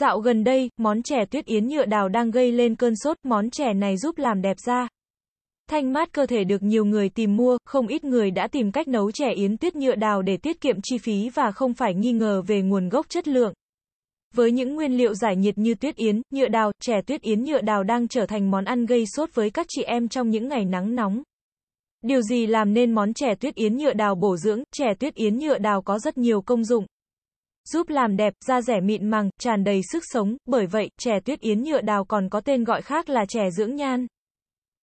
Dạo gần đây, món chè tuyết yến nhựa đào đang gây lên cơn sốt, món chè này giúp làm đẹp da. Thanh mát cơ thể được nhiều người tìm mua, không ít người đã tìm cách nấu chè yến tuyết nhựa đào để tiết kiệm chi phí và không phải nghi ngờ về nguồn gốc chất lượng. Với những nguyên liệu giải nhiệt như tuyết yến, nhựa đào, chè tuyết yến nhựa đào đang trở thành món ăn gây sốt với các chị em trong những ngày nắng nóng. Điều gì làm nên món chè tuyết yến nhựa đào bổ dưỡng? Chè tuyết yến nhựa đào có rất nhiều công dụng giúp làm đẹp, da rẻ mịn màng, tràn đầy sức sống, bởi vậy, chè tuyết yến nhựa đào còn có tên gọi khác là chè dưỡng nhan.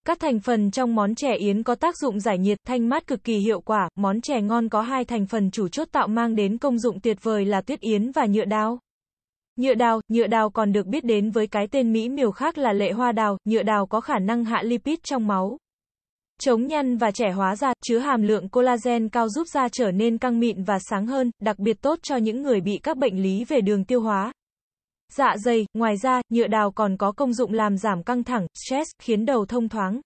Các thành phần trong món chè yến có tác dụng giải nhiệt, thanh mát cực kỳ hiệu quả, món chè ngon có hai thành phần chủ chốt tạo mang đến công dụng tuyệt vời là tuyết yến và nhựa đào. Nhựa đào, nhựa đào còn được biết đến với cái tên mỹ miều khác là lệ hoa đào, nhựa đào có khả năng hạ lipid trong máu chống nhăn và trẻ hóa da, chứa hàm lượng collagen cao giúp da trở nên căng mịn và sáng hơn, đặc biệt tốt cho những người bị các bệnh lý về đường tiêu hóa. Dạ dày, ngoài ra, nhựa đào còn có công dụng làm giảm căng thẳng, stress, khiến đầu thông thoáng.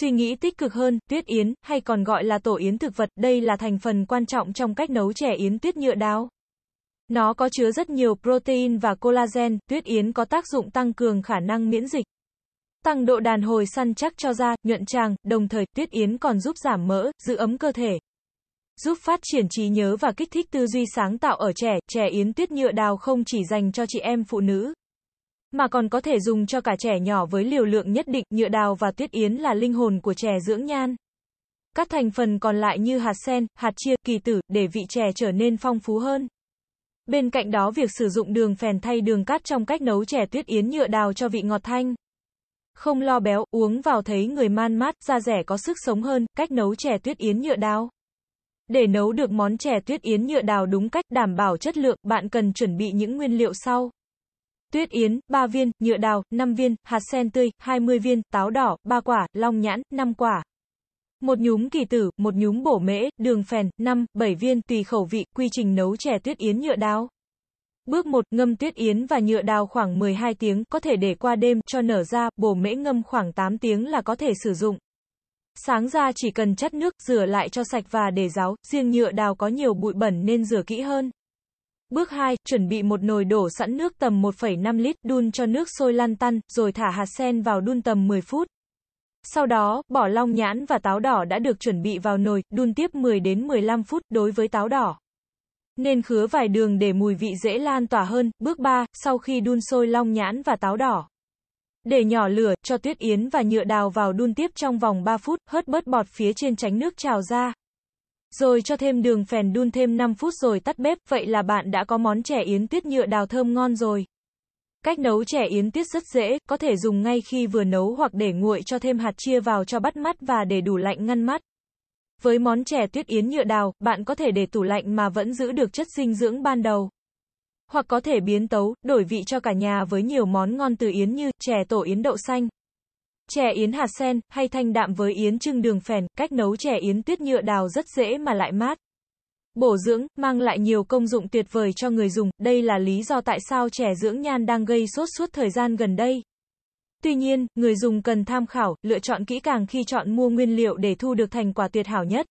Suy nghĩ tích cực hơn, tuyết yến, hay còn gọi là tổ yến thực vật, đây là thành phần quan trọng trong cách nấu chè yến tuyết nhựa đào. Nó có chứa rất nhiều protein và collagen, tuyết yến có tác dụng tăng cường khả năng miễn dịch tăng độ đàn hồi săn chắc cho da, nhuận tràng, đồng thời tuyết yến còn giúp giảm mỡ, giữ ấm cơ thể. Giúp phát triển trí nhớ và kích thích tư duy sáng tạo ở trẻ, trẻ yến tuyết nhựa đào không chỉ dành cho chị em phụ nữ, mà còn có thể dùng cho cả trẻ nhỏ với liều lượng nhất định, nhựa đào và tuyết yến là linh hồn của trẻ dưỡng nhan. Các thành phần còn lại như hạt sen, hạt chia, kỳ tử, để vị chè trở nên phong phú hơn. Bên cạnh đó việc sử dụng đường phèn thay đường cát trong cách nấu chè tuyết yến nhựa đào cho vị ngọt thanh. Không lo béo, uống vào thấy người man mát, da rẻ có sức sống hơn, cách nấu chè tuyết yến nhựa đào. Để nấu được món chè tuyết yến nhựa đào đúng cách, đảm bảo chất lượng, bạn cần chuẩn bị những nguyên liệu sau. Tuyết yến, 3 viên, nhựa đào, 5 viên, hạt sen tươi, 20 viên, táo đỏ, 3 quả, long nhãn, 5 quả. Một nhúm kỳ tử, một nhúm bổ mễ, đường phèn, 5, 7 viên, tùy khẩu vị, quy trình nấu chè tuyết yến nhựa đào. Bước 1. Ngâm tuyết yến và nhựa đào khoảng 12 tiếng, có thể để qua đêm, cho nở ra, bổ mễ ngâm khoảng 8 tiếng là có thể sử dụng. Sáng ra chỉ cần chất nước, rửa lại cho sạch và để ráo, riêng nhựa đào có nhiều bụi bẩn nên rửa kỹ hơn. Bước 2. Chuẩn bị một nồi đổ sẵn nước tầm 1,5 lít, đun cho nước sôi lăn tăn, rồi thả hạt sen vào đun tầm 10 phút. Sau đó, bỏ long nhãn và táo đỏ đã được chuẩn bị vào nồi, đun tiếp 10 đến 15 phút đối với táo đỏ. Nên khứa vài đường để mùi vị dễ lan tỏa hơn. Bước 3, sau khi đun sôi long nhãn và táo đỏ. Để nhỏ lửa, cho tuyết yến và nhựa đào vào đun tiếp trong vòng 3 phút, hớt bớt bọt phía trên tránh nước trào ra. Rồi cho thêm đường phèn đun thêm 5 phút rồi tắt bếp, vậy là bạn đã có món chè yến tuyết nhựa đào thơm ngon rồi. Cách nấu chè yến tiết rất dễ, có thể dùng ngay khi vừa nấu hoặc để nguội cho thêm hạt chia vào cho bắt mắt và để đủ lạnh ngăn mát. Với món chè tuyết yến nhựa đào, bạn có thể để tủ lạnh mà vẫn giữ được chất dinh dưỡng ban đầu. Hoặc có thể biến tấu, đổi vị cho cả nhà với nhiều món ngon từ yến như chè tổ yến đậu xanh, chè yến hạt sen, hay thanh đạm với yến trưng đường phèn. Cách nấu chè yến tuyết nhựa đào rất dễ mà lại mát. Bổ dưỡng, mang lại nhiều công dụng tuyệt vời cho người dùng. Đây là lý do tại sao chè dưỡng nhan đang gây sốt suốt thời gian gần đây. Tuy nhiên, người dùng cần tham khảo, lựa chọn kỹ càng khi chọn mua nguyên liệu để thu được thành quả tuyệt hảo nhất.